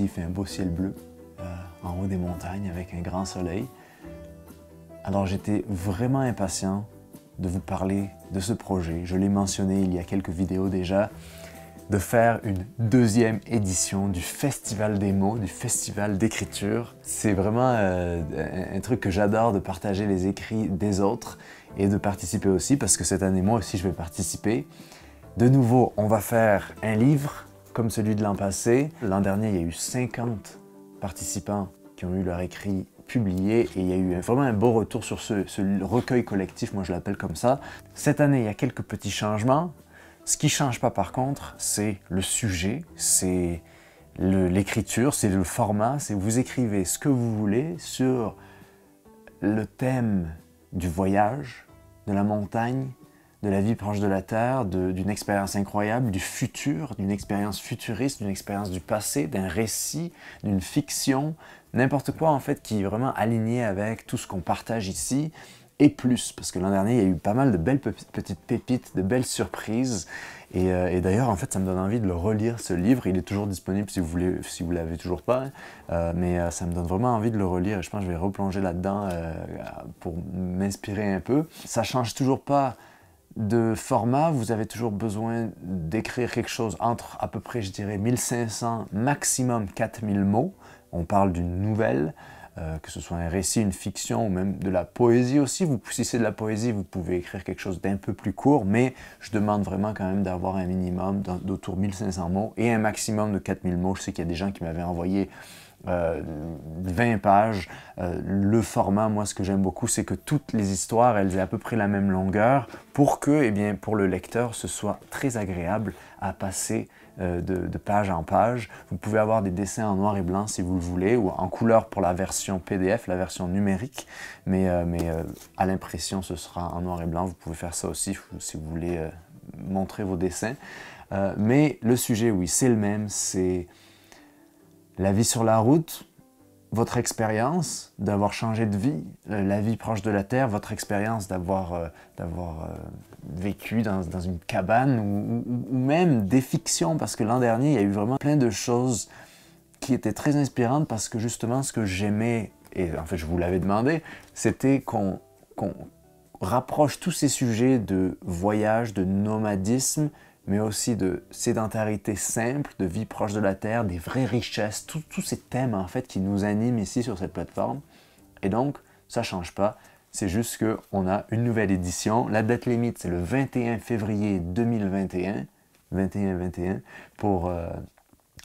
il fait un beau ciel bleu euh, en haut des montagnes avec un grand soleil. Alors j'étais vraiment impatient de vous parler de ce projet. Je l'ai mentionné il y a quelques vidéos déjà, de faire une deuxième édition du Festival des mots, du Festival d'écriture. C'est vraiment euh, un truc que j'adore de partager les écrits des autres et de participer aussi parce que cette année, moi aussi, je vais participer. De nouveau, on va faire un livre comme celui de l'an passé, l'an dernier, il y a eu 50 participants qui ont eu leur écrit publié et il y a eu vraiment un beau retour sur ce, ce recueil collectif, moi je l'appelle comme ça. Cette année, il y a quelques petits changements. Ce qui change pas par contre, c'est le sujet, c'est l'écriture, c'est le format, c'est vous écrivez ce que vous voulez sur le thème du voyage, de la montagne, de la vie proche de la Terre, d'une expérience incroyable, du futur, d'une expérience futuriste, d'une expérience du passé, d'un récit, d'une fiction, n'importe quoi en fait qui est vraiment aligné avec tout ce qu'on partage ici et plus, parce que l'an dernier, il y a eu pas mal de belles petites pépites, de belles surprises. Euh, et, d'ailleurs, en fait, ça me donne envie de le relire, ce livre. Il est toujours disponible si vous voulez, si vous l'avez toujours pas. Euh, mais euh, ça me donne vraiment envie de le relire. Je pense que je vais replonger là-dedans pour m'inspirer un peu. Ça change toujours pas de format, vous avez toujours besoin d'écrire quelque chose entre à peu près, je dirais, 1500, maximum 4000 mots. On parle d'une nouvelle, euh, que ce soit un récit, une fiction ou même de la poésie aussi. Vous, si c'est de la poésie, vous pouvez écrire quelque chose d'un peu plus court, mais je demande vraiment quand même d'avoir un minimum d'autour 1500 mots et un maximum de 4000 mots. Je sais qu'il y a des gens qui m'avaient envoyé 20 euh, pages. Euh, le format, moi, ce que j'aime beaucoup, c'est que toutes les histoires, elles aient à peu près la même longueur pour que, eh bien, pour le lecteur, ce soit très agréable à passer euh, de, page en page. Vous pouvez avoir des dessins en noir et blanc si vous le voulez, ou en couleur pour la version PDF, la version numérique, mais, mais à l'impression, ce sera en noir et blanc. Vous pouvez faire ça aussi si vous voulez montrer vos dessins. mais le sujet, oui, c'est le même, c'est la vie sur la route, votre expérience d'avoir changé de vie, euh, la vie proche de la Terre, votre expérience d'avoir euh, euh, vécu dans, une cabane ou, même des fictions, parce que l'an dernier, il y a eu vraiment plein de choses qui étaient très inspirantes parce que justement, ce que j'aimais, et en fait, je vous l'avais demandé, c'était qu'on rapproche tous ces sujets de voyage, de nomadisme, mais aussi de sédentarité simple, de vie proche de la terre, des vraies richesses, tous ces thèmes en fait qui nous animent ici sur cette plateforme. Et donc, ça ne change pas. C'est juste qu'on a une nouvelle édition. La date limite, c'est le 21 février 2021. 21-21 pour euh,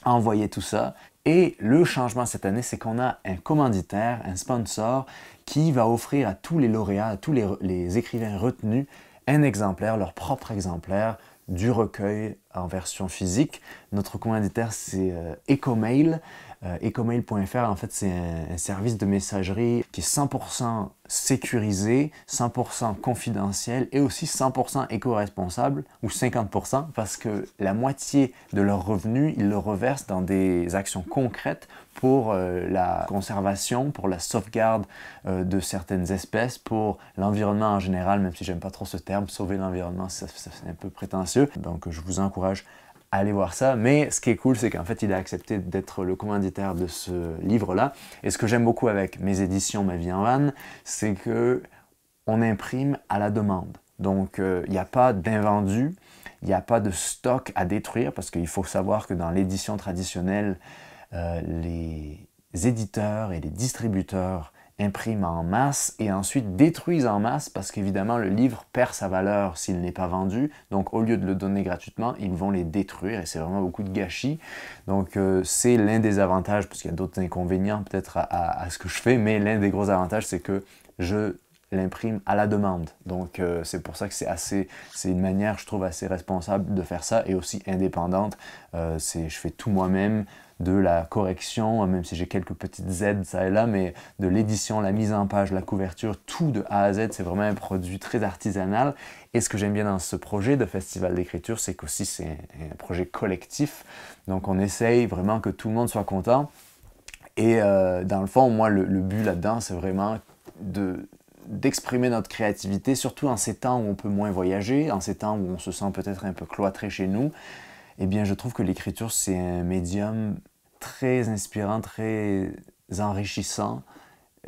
envoyer tout ça. Et le changement cette année, c'est qu'on a un commanditaire, un sponsor qui va offrir à tous les lauréats, à tous les écrivains retenus, un exemplaire, leur propre exemplaire du recueil en version physique. Notre commanditaire, c'est euh, Ecomail. Euh, Ecomail.fr, en fait, c'est un, service de messagerie qui est 100% sécurisé, 100% confidentiel et aussi 100% éco-responsable, ou 50%, parce que la moitié de leurs revenus, ils le reversent dans des actions concrètes pour euh, la conservation, pour la sauvegarde euh, de certaines espèces, pour l'environnement en général, même si j'aime pas trop ce terme, sauver l'environnement, c'est un peu prétentieux. Donc, je vous encourage aller voir ça. Mais ce qui est cool, c'est qu'en fait, il a accepté d'être le commanditaire de ce livre-là. Et ce que j'aime beaucoup avec mes éditions Ma vie en van, c'est que on imprime à la demande. Donc, euh, il n'y a pas d'invendu, il n'y a pas de stock à détruire, parce qu'il faut savoir que dans l'édition traditionnelle, euh, les éditeurs et les distributeurs impriment en masse et ensuite détruisent en masse parce qu'évidemment le livre perd sa valeur s'il n'est pas vendu. Donc au lieu de le donner gratuitement, ils vont les détruire et c'est vraiment beaucoup de gâchis. Donc euh, c'est l'un des avantages, parce qu'il y a d'autres inconvénients peut-être à ce que je fais, mais l'un des gros avantages c'est que je l'imprime à la demande. Donc euh, c'est pour ça que c'est assez, c'est une manière, je trouve, assez responsable de faire ça et aussi indépendante. Euh, c'est, je fais tout moi-même de la correction, euh, même si j'ai quelques petites aides ça et là, mais de l'édition, la mise en page, la couverture, tout de A à Z, c'est vraiment un produit très artisanal. Et ce que j'aime bien dans ce projet de festival d'écriture, c'est qu'aussi c'est un, projet collectif. Donc on essaye vraiment que tout le monde soit content. Et dans le fond, moi, le, le but là-dedans, c'est vraiment de d'exprimer notre créativité, surtout en ces temps où on peut moins voyager, en ces temps où on se sent peut-être un peu cloîtré chez nous, eh bien je trouve que l'écriture c'est un médium très inspirant, très enrichissant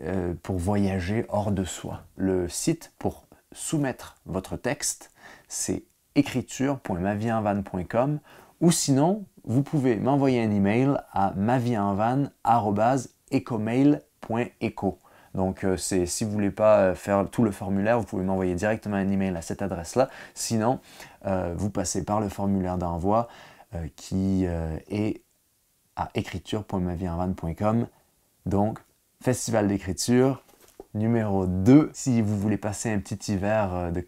euh, pour voyager hors de soi. Le site pour soumettre votre texte, c'est écriture.mavienvan.com ou sinon, vous pouvez m'envoyer un email à mavieenvanne@ecomail.eco. Donc, euh, c'est si vous voulez pas euh, faire tout le formulaire, vous pouvez m'envoyer directement un email à cette adresse-là. Sinon, euh, vous passez par le formulaire d'envoi qui est à écriture.mavienvan.com Donc, Festival d'écriture numéro 2. Si vous voulez passer un petit hiver de,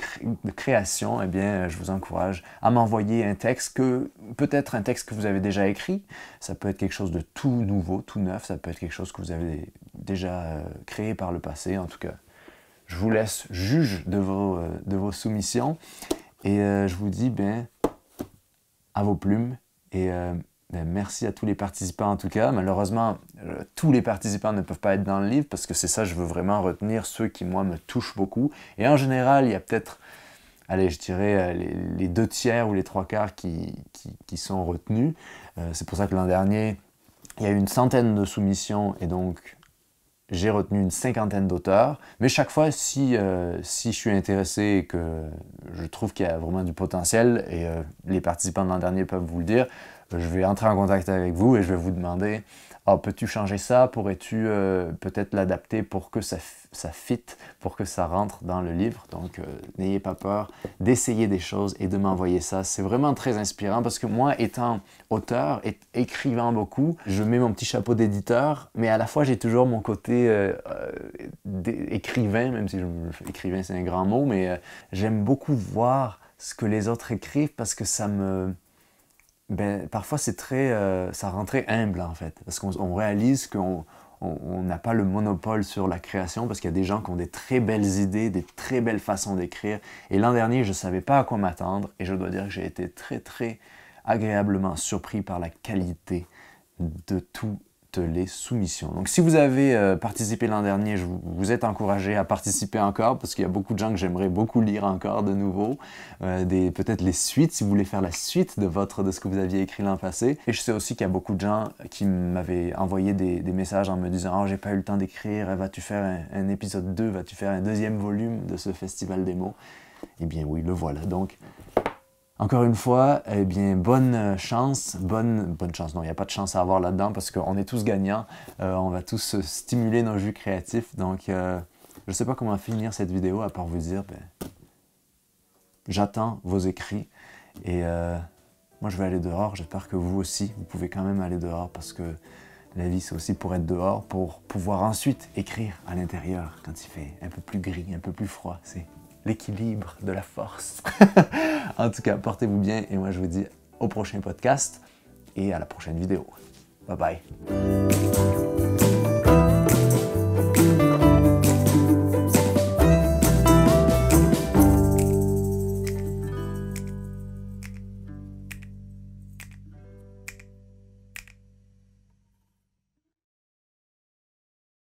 de création, eh bien, je vous encourage à m'envoyer un texte que, peut-être un texte que vous avez déjà écrit. Ça peut être quelque chose de tout nouveau, tout neuf. Ça peut être quelque chose que vous avez déjà euh, créé par le passé. En tout cas, je vous laisse juge de vos, euh, de vos soumissions. Et euh, je vous dis, ben, à vos plumes. Et ben, merci à tous les participants en tout cas. Malheureusement, tous les participants ne peuvent pas être dans le livre parce que c'est ça, je veux vraiment retenir ceux qui, moi, me touchent beaucoup. Et en général, il y a peut-être, allez, je dirais, les, deux tiers ou les trois quarts qui, qui, sont retenus. c'est pour ça que l'an dernier, il y a eu une centaine de soumissions et donc j'ai retenu une cinquantaine d'auteurs, mais chaque fois, euh, si, je suis intéressé et que je trouve qu'il y a vraiment du potentiel, et euh, les participants de l'an dernier peuvent vous le dire, je vais entrer en contact avec vous et je vais vous demander ah, peux-tu changer ça Pourrais-tu euh, peut-être l'adapter pour que ça, ça fitte, pour que ça rentre dans le livre Donc, euh, n'ayez pas peur d'essayer des choses et de m'envoyer ça. C'est vraiment très inspirant parce que moi, étant auteur et écrivant beaucoup, je mets mon petit chapeau d'éditeur, mais à la fois, j'ai toujours mon côté euh, écrivain, même si je, écrivain, c'est un grand mot, mais j'aime beaucoup voir ce que les autres écrivent parce que ça me ben, parfois c'est très, euh, ça rend très humble en fait, parce qu'on réalise qu'on n'a pas le monopole sur la création, parce qu'il y a des gens qui ont des très belles idées, des très belles façons d'écrire. Et l'an dernier, je ne savais pas à quoi m'attendre, et je dois dire que j'ai été très, très agréablement surpris par la qualité de tout les soumissions. Donc si vous avez euh, participé l'an dernier, je vous, vous êtes encouragé à participer encore parce qu'il y a beaucoup de gens que j'aimerais beaucoup lire encore de nouveau, euh, peut-être les suites si vous voulez faire la suite de votre de ce que vous aviez écrit l'an passé. Et je sais aussi qu'il y a beaucoup de gens qui m'avaient envoyé des, messages en me disant "Oh, j'ai pas eu le temps d'écrire, vas-tu faire un, un épisode 2, vas-tu faire un deuxième volume de ce festival des mots Eh bien oui, le voilà. Donc encore une fois, eh bien, bonne chance, bonne, bonne chance. Non, il n'y a pas de chance à avoir là-dedans parce qu'on est tous gagnants. Euh, on va tous stimuler nos jus créatifs. Donc, euh, je ne sais pas comment finir cette vidéo à part vous dire, ben, j'attends vos écrits. Et euh, moi, je vais aller dehors. J'espère que vous aussi, vous pouvez quand même aller dehors parce que la vie, c'est aussi pour être dehors, pour pouvoir ensuite écrire à l'intérieur quand il fait un peu plus gris, un peu plus froid. C'est l'équilibre de la force. en tout cas, portez-vous bien et moi je vous dis au prochain podcast et à la prochaine vidéo. Bye bye.